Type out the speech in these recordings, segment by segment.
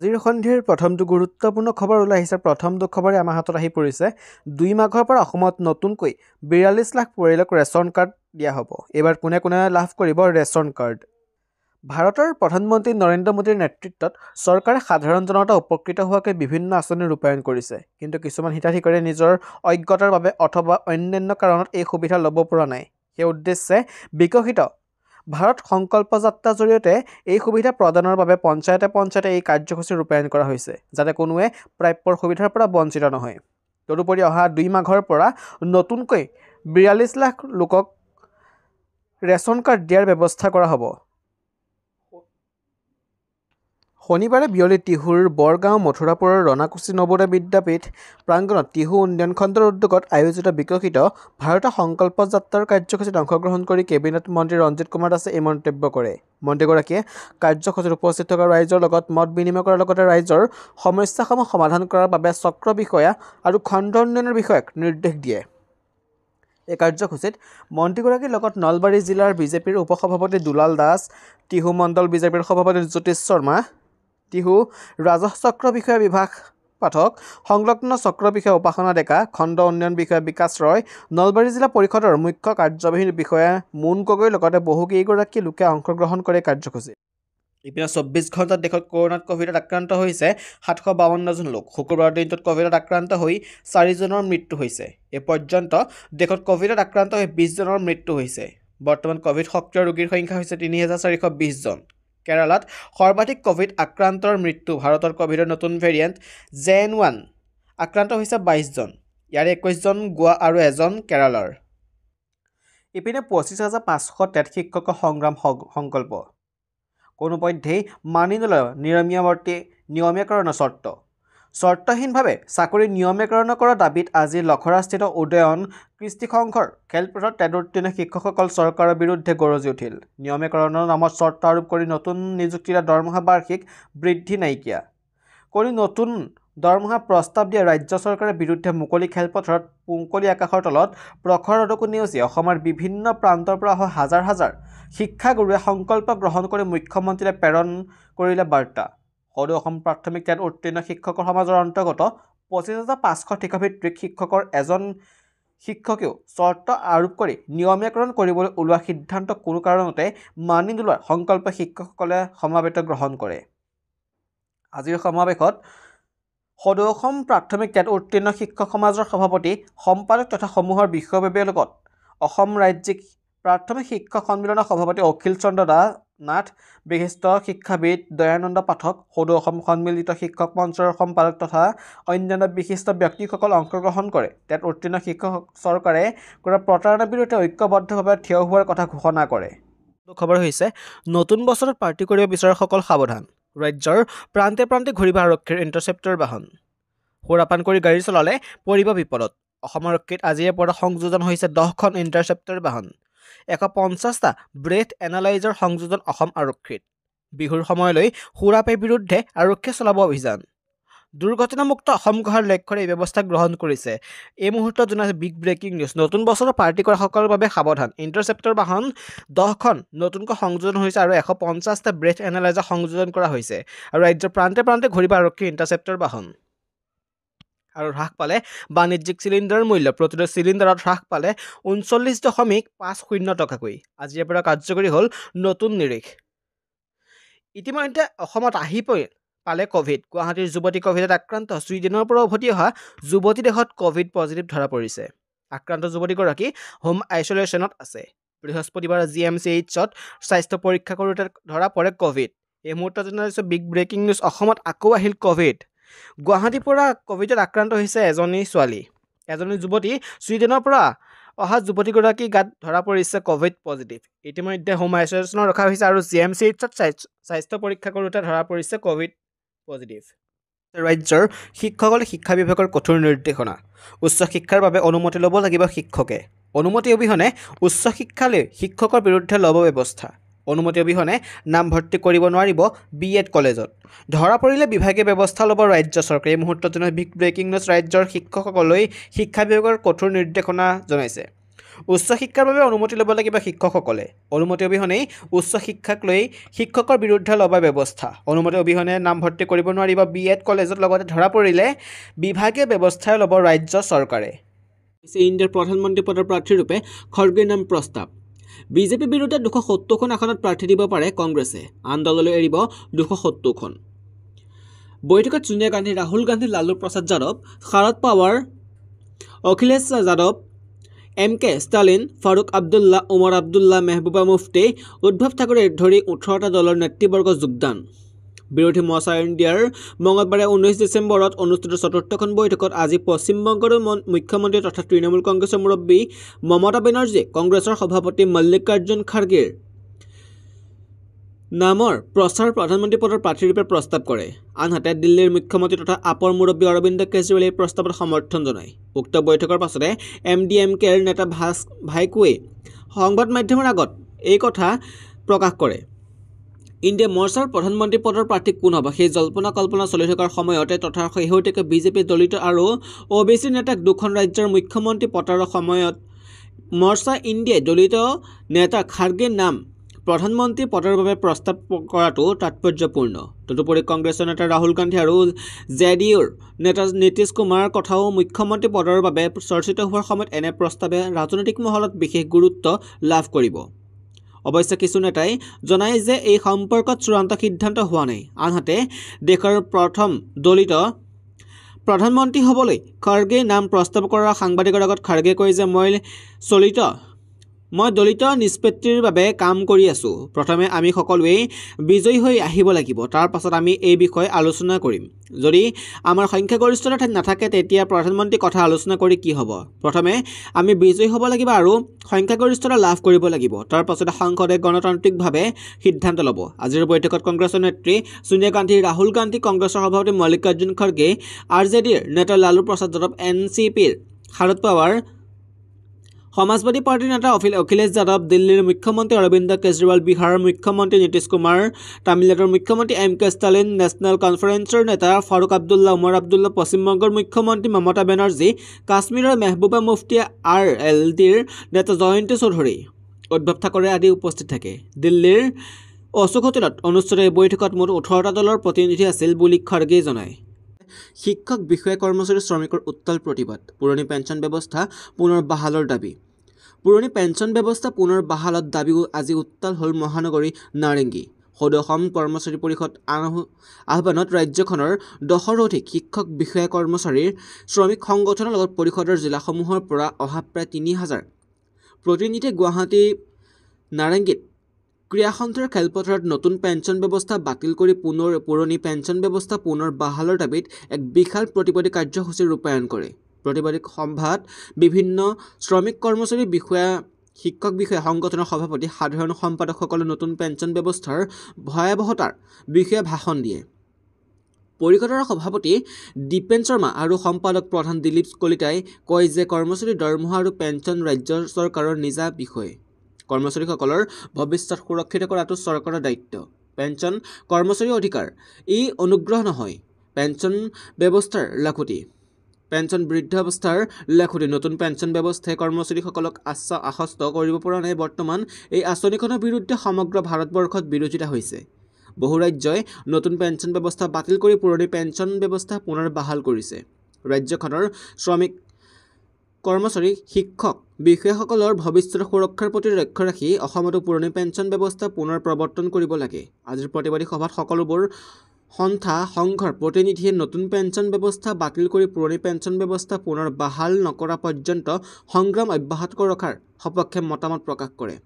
আজিৰ সন্ধিৰ প্ৰথমটো গুৰুত্বপূৰ্ণ খবৰ ওলাই আহিছে প্ৰথমটো খবৰ আমাৰ হাতত আহি পৰিছে দুই মাঘৰ পৰা অসমত নতুনকৈ বিৰাল্লিছ লাখ পৰিয়ালক ৰেচন কাৰ্ড দিয়া হ'ব এইবাৰ কোনে কোনে লাভ কৰিব ৰেচন কাৰ্ড ভাৰতৰ প্ৰধানমন্ত্ৰী নৰেন্দ্ৰ মোদীৰ নেতৃত্বত চৰকাৰে সাধাৰণ জনতা উপকৃত হোৱাকৈ বিভিন্ন আঁচনি ৰূপায়ণ কৰিছে কিন্তু কিছুমান হিতাধিকাৰীয়ে নিজৰ অজ্ঞতাৰ বাবে অথবা অন্যান্য কাৰণত এই সুবিধা ল'ব পৰা নাই সেই উদ্দেশ্যে বিকশিত ভাৰত সংকল্প যাত্ৰাৰ জৰিয়তে এই সুবিধা প্ৰদানৰ বাবে পঞ্চায়তে পঞ্চায়তে এই কাৰ্যসূচী ৰূপায়ণ কৰা হৈছে যাতে কোনোৱে প্ৰাপ্যৰ সুবিধাৰ পৰা বঞ্চিত নহয় তদুপৰি অহা দুই মাঘৰ পৰা নতুনকৈ বিয়াল্লিছ লাখ লোকক ৰেচন কাৰ্ড দিয়াৰ ব্যৱস্থা কৰা হ'ব শনিবাৰে বিয়লি টিহুৰ বৰগাঁও মথুৰাপুৰৰ ৰণাকুচি নৱোদয় বিদ্যাপীঠ প্ৰাংগণত টিহু উন্নয়ন খণ্ডৰ উদ্যোগত আয়োজিত বিকশিত ভাৰতৰ সংকল্প যাত্ৰাৰ কাৰ্যসূচীত অংশগ্ৰহণ কৰি কেবিনেট মন্ত্ৰী ৰঞ্জিত কুমাৰ দাসে এই মন্তব্য কৰে মন্ত্ৰীগৰাকীয়ে কাৰ্যসূচীত উপস্থিত থকা ৰাইজৰ লগত মত বিনিময় কৰাৰ লগতে ৰাইজৰ সমস্যাসমূহ সমাধান কৰাৰ বাবে চক্ৰ বিষয়া আৰু খণ্ড উন্নয়নৰ বিষয়াক নিৰ্দেশ দিয়ে এই কাৰ্যসূচীত মন্ত্ৰীগৰাকীৰ লগত নলবাৰী জিলাৰ বিজেপিৰ উপসভাপতি দুলাল দাস টিহু মণ্ডল বিজেপিৰ সভাপতি জ্যোতিষ শৰ্মা টিহু ৰাজহ চক্ৰ বিষয়া বিভাগ পাঠক সংলগ্ন চক্ৰ বিষয়া উপাসনা ডেকা খণ্ড উন্নয়ন বিষয়া বিকাশ ৰয় নলবাৰী জিলা পৰিষদৰ মুখ্য কাৰ্যবাহী বিষয়া মুন গগৈৰ লগতে বহুকেইগৰাকী লোকে অংশগ্ৰহণ কৰে কাৰ্যসূচী ইপিনে চৌব্বিছ ঘণ্টাত দেশত কৰোণাত কভিডত আক্ৰান্ত হৈছে সাতশ বাৱন্নজন লোক শুকুৰবাৰৰ দিনটোত কভিডত আক্ৰান্ত হৈ চাৰিজনৰ মৃত্যু হৈছে এই পৰ্যন্ত দেশত কভিডত আক্ৰান্ত হৈ বিছজনৰ মৃত্যু হৈছে বৰ্তমান কভিড সক্ৰিয় ৰোগীৰ সংখ্যা হৈছে তিনি হেজাৰ চাৰিশ বিছজন কেৰালাত সৰ্বাধিক কভিড আক্ৰান্তৰ মৃত্যু ভাৰতৰ কভিডৰ নতুন ভেৰিয়েণ্ট জে এন ওৱান আক্ৰান্ত হৈছে বাইছজন ইয়াৰে একৈছজন গোৱা আৰু এজন কেৰালাৰ ইপিনে পঁচিছ হাজাৰ পাঁচশ টেট শিক্ষকৰ সংগ্ৰাম সংকল্প কোনোপধ্যেই মানি নলয় নিৰমীয়াৱৰ্তী নিয়মীয়াকৰণৰ চৰ্ত চৰ্তহীনভাৱে চাকৰি নিয়মীকৰণ কৰাৰ দাবীত আজি লখৰাস্থিত উদয়ন কৃষ্টি সংঘৰ খেলপথত তেদুৰ্তীৰ্ণ শিক্ষকসকল চৰকাৰৰ বিৰুদ্ধে গৰজি উঠিল নিয়মীকৰণৰ নামত চৰ্ত আৰোপ কৰি নতুন নিযুক্তিৰে দৰমহা বাৰ্ষিক বৃদ্ধি নাইকিয়া কৰি নতুন দৰমহা প্ৰস্তাৱ দিয়া ৰাজ্য চৰকাৰৰ বিৰুদ্ধে মুকলি খেলপথাৰত পুংকলি আকাশৰ তলত প্ৰখৰ ৰদকো নেওচি অসমৰ বিভিন্ন প্ৰান্তৰ পৰা অহা হাজাৰ হাজাৰ শিক্ষাগুৰুৱে সংকল্প গ্ৰহণ কৰি মুখ্যমন্ত্ৰীলৈ প্ৰেৰণ কৰিলে বাৰ্তা সদৌ অসম প্ৰাথমিক ক্ৰিয়াত উত্তীৰ্ণ শিক্ষকৰ সমাজৰ অন্তৰ্গত পঁচিছ হাজাৰ পাঁচশ শিক্ষাভিত্তিক শিক্ষকৰ এজন শিক্ষকেও চৰ্ত আৰোপ কৰি নিয়মীয়াকৰণ কৰিবলৈ ওলোৱা সিদ্ধান্ত কোনো কাৰণতে মানি নোলোৱাৰ সংকল্প শিক্ষকসকলে সমাৱেশ গ্ৰহণ কৰে আজিৰ সমাৱেশত সদৌ অসম প্ৰাথমিক ক্ৰিয়াত উত্তীৰ্ণ শিক্ষক সমাজৰ সভাপতি সম্পাদক তথা সমূহৰ বিষয়বাবীৰ লগত অসম ৰাজ্যিক প্ৰাথমিক শিক্ষক সন্মিলনৰ সভাপতি অখিল চন্দ্ৰ দাস নাথ বিশিষ্ট শিক্ষাবিদ দয়ানন্দ পাঠক সদৌ অসম সন্মিলিত শিক্ষক মঞ্চৰ সম্পাদক তথা অন্যান্য বিশিষ্ট ব্যক্তিসকল অংশগ্ৰহণ কৰে তেওঁ উত্তীৰ্ণ শিক্ষক চৰকাৰে কৰা প্ৰতাৰণাৰ বিৰুদ্ধে ঐক্যবদ্ধভাৱে থিয় হোৱাৰ কথা ঘোষণা কৰে খবৰ হৈছে নতুন বছৰত পাৰ্টি কৰিব বিচৰাসকল সাৱধান ৰাজ্যৰ প্ৰান্তে প্ৰান্তে ঘূৰিব আৰক্ষীৰ ইণ্টাৰচেপ্টৰ বাহন সুৰাপান কৰি গাড়ী চলালে পৰিব বিপদত অসম আৰক্ষীত আজিৰে পৰা সংযোজন হৈছে দহখন ইণ্টাৰচেপ্টৰ বাহন এশ পঞ্চাছটা ব্ৰেথ এনালাইজাৰ সংযোজন অসম আৰক্ষীত বিহুৰ সময়লৈ সুৰাপেৰ বিৰুদ্ধে আৰক্ষীয়ে চলাব অভিযান দুৰ্ঘটনামুক্ত অসম গঢ়াৰ লক্ষ্যৰে এই ব্যৱস্থা গ্ৰহণ কৰিছে এই মুহূৰ্তত জনাইছে বিগ ব্ৰেকিং নিউজ নতুন বছৰৰ পাৰ্টি কৰাসকলৰ বাবে সাৱধান ইণ্টাৰচেপ্টৰ বাহন দহখন নতুনকৈ সংযোজন হৈছে আৰু এশ পঞ্চাছটা ব্ৰেথ এনালাইজাৰ সংযোজন কৰা হৈছে আৰু ৰাজ্যৰ প্ৰান্তে প্ৰান্তে ঘূৰিব আৰক্ষীৰ ইণ্টাৰচেপ্টৰ বাহন আৰু হ্ৰাস পালে বাণিজ্যিক চিলিণ্ডাৰৰ মূল্য প্ৰতিটো চিলিণ্ডাৰত হ্ৰাস পালে ঊনচল্লিছ দশমিক পাঁচ শূন্য টকাকৈ আজিৰে পৰা কাৰ্যকৰী হ'ল নতুন নিৰিখ ইতিমধ্যে অসমত আহি পৰি পালে কভিড গুৱাহাটীৰ যুৱতী কভিডত আক্ৰান্ত ছুইডেনৰ পৰা উভতি অহা যুৱতী দেশত কভিড পজিটিভ ধৰা পৰিছে আক্ৰান্ত যুৱতীগৰাকী হোম আইচলেশ্যনত আছে বৃহস্পতিবাৰ জি এম চি এইচত স্বাস্থ্য পৰীক্ষা কৰোঁতে ধৰা পৰে কভিড এই মুহূৰ্তত জনাইছোঁ বিগ ব্ৰেকিং নিউজ অসমত আকৌ আহিল কভিড গুৱাহাটীৰ পৰা ক'ভিডত আক্ৰান্ত হৈছে এজনী ছোৱালী এজনী যুৱতী ছুইডেনৰ পৰা অহা যুৱতীগৰাকী গাত ধৰা পৰিছে ক'ভিড পজিটিভ ইতিমধ্যে হোম আইচলেশ্যনত ৰখা হৈছে আৰু জি এম চি এইচত স্বাস্থ্য পৰীক্ষা কৰোঁতে ধৰা পৰিছে ক'ভিড পজিটিভ ৰাজ্যৰ শিক্ষকসকলে শিক্ষা বিভাগৰ কঠোৰ নিৰ্দেশনা উচ্চ শিক্ষাৰ বাবে অনুমতি ল'ব লাগিব শিক্ষকে অনুমতি অবিহনে উচ্চ শিক্ষালৈ শিক্ষকৰ বিৰুদ্ধে ল'ব ব্যৱস্থা অনুমতি অবিহনে নামভৰ্তি কৰিব নোৱাৰিব বি এড কলেজত ধৰা পৰিলে বিভাগে ব্যৱস্থা ল'ব ৰাজ্য চৰকাৰে এই মুহূৰ্তত জনাই বিগ ব্ৰেকিং নিউজ ৰাজ্যৰ শিক্ষকসকললৈ শিক্ষা বিভাগৰ কঠোৰ নিৰ্দেশনা জনাইছে উচ্চ শিক্ষাৰ বাবে অনুমতি ল'ব লাগিব শিক্ষকসকলে অনুমতি অবিহনেই উচ্চ শিক্ষাক লৈ শিক্ষকৰ বিৰুদ্ধে লবা ব্যৱস্থা অনুমতি অবিহনে নামভৰ্তি কৰিব নোৱাৰিব বি এড কলেজত লগতে ধৰা পৰিলে বিভাগে ব্যৱস্থা ল'ব ৰাজ্য চৰকাৰে ইণ্ডিয়াৰ প্ৰধানমন্ত্ৰী পদৰ প্ৰাৰ্থীৰূপে খৰ্গেৰ নাম প্ৰস্তাৱ বিজেপিৰ বিৰুদ্ধে দুশ সত্তৰখন আসনত প্ৰাৰ্থী দিব পাৰে কংগ্ৰেছে আন দললৈ এৰিব দুশ সত্তৰখন বৈঠকত ছোনিয়া গান্ধী ৰাহুল গান্ধী লালু প্ৰসাদ যাদৱ শাৰদ পাৱাৰ অখিলেশ যাদৱ এম কে ষ্টালিন ফাৰুক আব্দুল্লা ওমৰ আব্দুল্লা মেহবুবা মুফটি উদ্ধৱ ঠাকুৰে ধৰি ওঠৰটা দলৰ নেতৃবৰ্গ যোগদান বিৰোধী মচা ইণ্ডিয়াৰ মঙলবাৰে ঊনৈছ ডিচেম্বৰত অনুষ্ঠিত চতুৰ্থখন বৈঠকত আজি পশ্চিমবংগৰ মুখ্যমন্ত্ৰী তথা তৃণমূল কংগ্ৰেছৰ মুৰব্বী মমতা বেনাৰ্জীয়ে কংগ্ৰেছৰ সভাপতি মল্লিকাৰ্জুন খাৰ্গেৰ নামৰ প্ৰচাৰ প্ৰধানমন্ত্ৰী পদৰ প্ৰাৰ্থীৰূপে প্ৰস্তাৱ কৰে আনহাতে দিল্লীৰ মুখ্যমন্ত্ৰী তথা আপৰ মুৰব্বী অৰবিন্দ কেজৰিৱালে এই প্ৰস্তাৱত সমৰ্থন জনায় উক্ত বৈঠকৰ পাছতে এম ডি এম কেৰ নেতা ভাস ভাইকোৱে সংবাদ মাধ্যমৰ আগত এই কথা প্ৰকাশ কৰে ইণ্ডিয়া মৰ্চাৰ প্ৰধানমন্ত্ৰী পদৰ প্ৰাৰ্থী কোন হ'ব সেই জল্পনা কল্পনা চলি থকাৰ সময়তে তথা শেহতীয়াকৈ বিজেপিৰ দলিত আৰু অ' বি চি নেতাক দুখন ৰাজ্যৰ মুখ্যমন্ত্ৰী পতাৰ সময়ত মৰ্চা ইণ্ডিয়াই দলিত নেতা খাৰ্গে নাম প্ৰধানমন্ত্ৰী পদৰ বাবে প্ৰস্তাৱ কৰাটো তাৎপৰ্যপূৰ্ণ তদুপৰি কংগ্ৰেছৰ নেতা ৰাহুল গান্ধী আৰু জে ডি ইউৰ নেতা নীতিশ কুমাৰৰ কথাও মুখ্যমন্ত্ৰী পদৰ বাবে চৰ্চিত হোৱাৰ সময়ত এনে প্ৰস্তাৱে ৰাজনৈতিক মহলত বিশেষ গুৰুত্ব লাভ কৰিব অৱশ্যে কিছু নেতাই জনায় যে এই সম্পৰ্কত চূড়ান্ত সিদ্ধান্ত হোৱা নাই আনহাতে দেশৰ প্ৰথম দলিত প্ৰধানমন্ত্ৰী হ'বলৈ খাৰ্গেৰ নাম প্ৰস্তাৱ কৰা সাংবাদিকৰ আগত খাৰ্গে কয় যে মই চলিত মই দলিত নিষ্পত্তিৰ বাবে কাম কৰি আছোঁ প্ৰথমে আমি সকলোৱে বিজয়ী হৈ আহিব লাগিব তাৰ পাছত আমি এই বিষয়ে আলোচনা কৰিম যদি আমাৰ সংখ্যাগৰিষ্ঠতা ঠাইত নাথাকে তেতিয়া প্ৰধানমন্ত্ৰীৰ কথা আলোচনা কৰি কি হ'ব প্ৰথমে আমি বিজয়ী হ'ব লাগিব আৰু সংখ্যাগৰিষ্ঠতা লাভ কৰিব লাগিব তাৰ পাছতে সংসদে গণতান্ত্ৰিকভাৱে সিদ্ধান্ত ল'ব আজিৰ বৈঠকত কংগ্ৰেছৰ নেত্ৰী ছোনিয়া গান্ধী ৰাহুল গান্ধী কংগ্ৰেছৰ সভাপতি মল্লিকাৰ্জুন খাৰ্গে আৰ জে ডিৰ নেতা লালু প্ৰসাদ যাদৱ এন চি পিৰ শাৰদ পাৱাৰ সমাজবাদী পাৰ্টীৰ নেতা অখিল অখিলেশ যাদৱ দিল্লীৰ মুখ্যমন্ত্ৰী অৰবিন্দ কেজৰিৱাল বিহাৰৰ মুখ্যমন্ত্ৰী নীতিশ কুমাৰ তামিলনাডুৰ মুখ্যমন্ত্ৰী এম কে ষ্টালিন নেশ্যনেল কনফাৰেন্সৰ নেতা ফাৰুক আব্দুল্লা ওমৰ আব্দুল্লা পশ্চিমবংগৰ মুখ্যমন্ত্ৰী মমতা বেনাৰ্জী কাশ্মীৰৰ মেহবুবা মুফতি আৰ এল ডিৰ নেতা জয়ন্তী চৌধুৰী উদ্ধৱ থাকৰে আদি উপস্থিত থাকে দিল্লীৰ অশোক হোটেলত অনুষ্ঠিত এই বৈঠকত মুঠ ওঠৰটা দলৰ প্ৰতিনিধি আছিল বুলি খাৰ্গেই জনায় শিক্ষক বিষয়া কৰ্মচাৰী শ্ৰমিকৰ উত্তাল প্ৰতিবাদ পুৰণি পেঞ্চন ব্যৱস্থা পুনৰ বাহালৰ দাবী পুৰণি পেঞ্চন ব্যৱস্থা পুনৰ বাহালত দাবীও আজি উত্তাল হ'ল মহানগৰী নাৰেংগী সদৌ অসম কৰ্মচাৰী পৰিষদ আহ্বানত ৰাজ্যখনৰ দহৰো অধিক শিক্ষক বিষয়া কৰ্মচাৰীৰ শ্ৰমিক সংগঠনৰ লগত পৰিষদৰ জিলাসমূহৰ পৰা অহা প্ৰায় তিনি হাজাৰ প্ৰতিনিধিয়ে গুৱাহাটী নাৰেঙ্গীত ক্ৰীড়াখণ্ডৰ খেলপথাৰত নতুন পেঞ্চন ব্যৱস্থা বাতিল কৰি পুনৰ পুৰণি পেঞ্চন ব্যৱস্থা পুনৰ বাহালৰ দাবীত এক বিশাল প্ৰতিবাদী কাৰ্যসূচী ৰূপায়ণ কৰে প্ৰতিবাদী সম্ভাত বিভিন্ন শ্ৰমিক কৰ্মচাৰী বিষয়া শিক্ষক বিষয়া সংগঠনৰ সভাপতি সাধাৰণ সম্পাদকসকলে নতুন পেঞ্চন ব্যৱস্থাৰ ভয়াৱহতাৰ বিষয়ে ভাষণ দিয়ে পৰিষদৰ সভাপতি দীপেন শৰ্মা আৰু সম্পাদক প্ৰধান দিলীপ কলিতাই কয় যে কৰ্মচাৰীৰ দৰমহা আৰু পেঞ্চন ৰাজ্য চৰকাৰৰ নিজা বিষয় কৰ্মচাৰীসকলৰ ভৱিষ্যত সুৰক্ষিত কৰাটো চৰকাৰৰ দায়িত্ব পেঞ্চন কৰ্মচাৰীৰ অধিকাৰ ই অনুগ্ৰহ নহয় পেঞ্চন ব্যৱস্থাৰ লাখুটি পেঞ্চন বৃদ্ধাৱস্থাৰ লেখতি নতুন পেঞ্চন ব্যৱস্থাই কৰ্মচাৰীসকলক আশ্বাস আশ্বস্ত কৰিব পৰা নাই বৰ্তমান এই আঁচনিখনৰ বিৰুদ্ধে সমগ্ৰ ভাৰতবৰ্ষত বিৰোধিতা হৈছে বহু ৰাজ্যই নতুন পেঞ্চন ব্যৱস্থা বাতিল কৰি পুৰণি পেঞ্চন ব্যৱস্থা পুনৰ বাহাল কৰিছে ৰাজ্যখনৰ শ্ৰমিক কৰ্মচাৰী শিক্ষক বিষয়াসকলৰ ভৱিষ্যতৰ সুৰক্ষাৰ প্ৰতি লক্ষ্য ৰাখি অসমতো পুৰণি পেঞ্চন ব্যৱস্থা পুনৰ প্ৰৱৰ্তন কৰিব লাগে আজিৰ প্ৰতিবাদী সভাত সকলোবোৰ সন্থা সংঘৰ প্ৰতিনিধিয়ে নতুন পেঞ্চন ব্যৱস্থা বাতিল কৰি পুৰণি পেঞ্চন ব্যৱস্থা পুনৰ বাহাল নকৰা পৰ্যন্ত সংগ্ৰাম অব্যাহত ৰখাৰ সপক্ষে মতামত প্ৰকাশ কৰে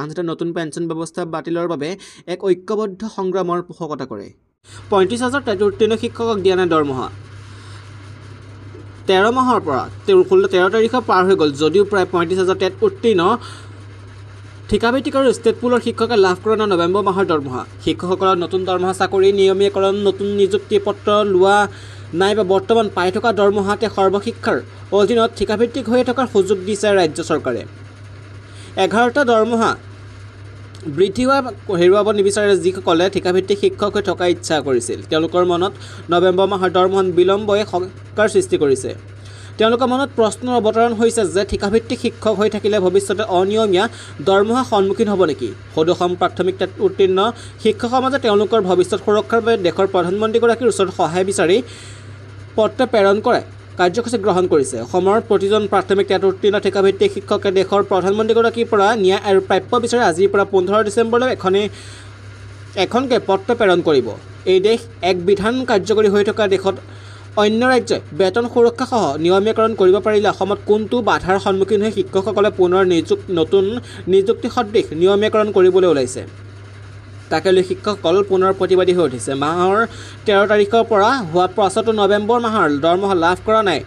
আনহাতে নতুন পেঞ্চন ব্যৱস্থা বাতিলৰ বাবে এক ঐক্যবদ্ধ সংগ্ৰামৰ পোষকতা কৰে পঁয়ত্ৰিছ হাজাৰ তেজোত্তীৰ্ণ শিক্ষকক দিয়া নাই দৰমহা তেৰ মাহৰ পৰা তেওঁ ষোল্ল তেৰ তাৰিখে পাৰ হৈ গ'ল যদিও প্ৰায় পঁয়ত্ৰিছ হাজাৰ টেট উত্তীৰ্ণ ঠিকাভিত্তিক আৰু ষ্টেট পুলৰ শিক্ষকে লাভ কৰা নৱেম্বৰ মাহৰ দৰমহা শিক্ষকসকলৰ নতুন দৰমহা চাকৰি নিয়মীয়াকৰণ নতুন নিযুক্তি পত্ৰ লোৱা নাইবা বৰ্তমান পাই থকা দৰমহাতে সৰ্বশিক্ষাৰ অধীনত ঠিকাভিত্তিক হৈ থকাৰ সুযোগ দিছে ৰাজ্য চৰকাৰে এঘাৰটা দৰমহা বৃদ্ধি হোৱা হেৰুৱাব নিবিচাৰে যিসকলে ঠিকাভিত্তিক শিক্ষক হৈ থকা ইচ্ছা কৰিছিল তেওঁলোকৰ মনত নৱেম্বৰ মাহৰ দৰমহা বিলম্বয়ে সংকাৰ সৃষ্টি কৰিছে তেওঁলোকৰ মনত প্ৰশ্নৰ অৱতৰণ হৈছে যে ঠিকাভিত্তিক শিক্ষক হৈ থাকিলে ভৱিষ্যতে অনিয়মীয়া দৰমহা সন্মুখীন হ'ব নেকি সদৌসম প্ৰাথমিক উত্তীৰ্ণ শিক্ষক সমাজে তেওঁলোকৰ ভৱিষ্যত সুৰক্ষাৰ বাবে দেশৰ প্ৰধানমন্ত্ৰীগৰাকীৰ ওচৰত সহায় বিচাৰি পত্ৰ প্ৰেৰণ কৰে কাৰ্যসূচী গ্ৰহণ কৰিছে অসমৰ প্ৰতিজন প্ৰাথমিক টেট উত্তীৰ্ণ ঠিকাভিত্তিক শিক্ষকে দেশৰ প্ৰধানমন্ত্ৰীগৰাকীৰ পৰা ন্যায় আৰু প্ৰাপ্য বিচাৰে আজিৰ পৰা পোন্ধৰ ডিচেম্বৰলৈ এখনেই এখনকৈ পত্ৰ প্ৰেৰণ কৰিব এই দেশ এক বিধান কাৰ্যকৰী হৈ থকা দেশত অন্য ৰাজ্যই বেতন সুৰক্ষাসহ নিয়মীয়াকৰণ কৰিব পাৰিলে অসমত কোনটো বাধাৰ সন্মুখীন হৈ শিক্ষকসকলে পুনৰ নিযুক্ত নতুন নিযুক্তি সদৃশ নিয়মীয়াকৰণ কৰিবলৈ ওলাইছে তাকে লৈ শিক্ষকসকল পুনৰ প্ৰতিবাদী হৈ উঠিছে মাহৰ তেৰ তাৰিখৰ পৰা হোৱা পাছতো নৱেম্বৰ মাহৰ দৰমহা লাভ কৰা নাই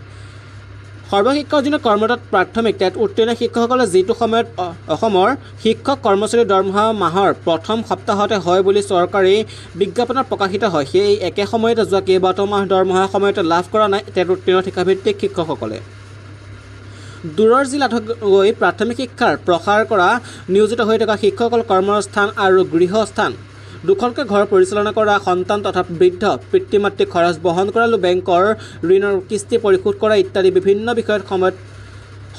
সৰ্বশিক্ষক যিটো কৰ্মৰত প্ৰাথমিক তেওঁ উত্তীৰ্ণ শিক্ষকসকলে যিটো সময়ত অসমৰ শিক্ষক কৰ্মচাৰী দৰমহা মাহৰ প্ৰথম সপ্তাহতে হয় বুলি চৰকাৰী বিজ্ঞাপনত প্ৰকাশিত হয় সেই একে সময়তে যোৱা কেইবাটাও মাহ দৰমহাৰ সময়তে লাভ কৰা নাই তেওঁ উত্তীৰ্ণ শিক্ষাভিত্তিক শিক্ষকসকলে দূৰৰ জিলাত গৈ প্ৰাথমিক শিক্ষাৰ প্ৰসাৰ কৰা নিয়োজিত হৈ থকা শিক্ষকসকলৰ কৰ্মস্থান আৰু গৃহস্থান দুখনকৈ ঘৰ পৰিচালনা কৰা সন্তান তথা বৃদ্ধ পিতৃ মাতৃ খৰচ বহন কৰালোঁ বেংকৰ ঋণৰ কিস্তি পৰিশোধ কৰা ইত্যাদি বিভিন্ন বিষয়ত সময়ত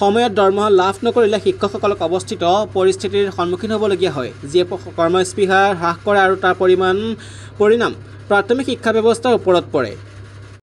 সময়ত দৰমহা লাভ নকৰিলে শিক্ষকসকলক অৱস্থিত পৰিস্থিতিৰ সন্মুখীন হ'বলগীয়া হয় যিয়ে কৰ্মস্পৃহাৰ হ্ৰাস কৰে আৰু তাৰ পৰিমাণ পৰিণাম প্ৰাথমিক শিক্ষা ব্যৱস্থাৰ ওপৰত পৰে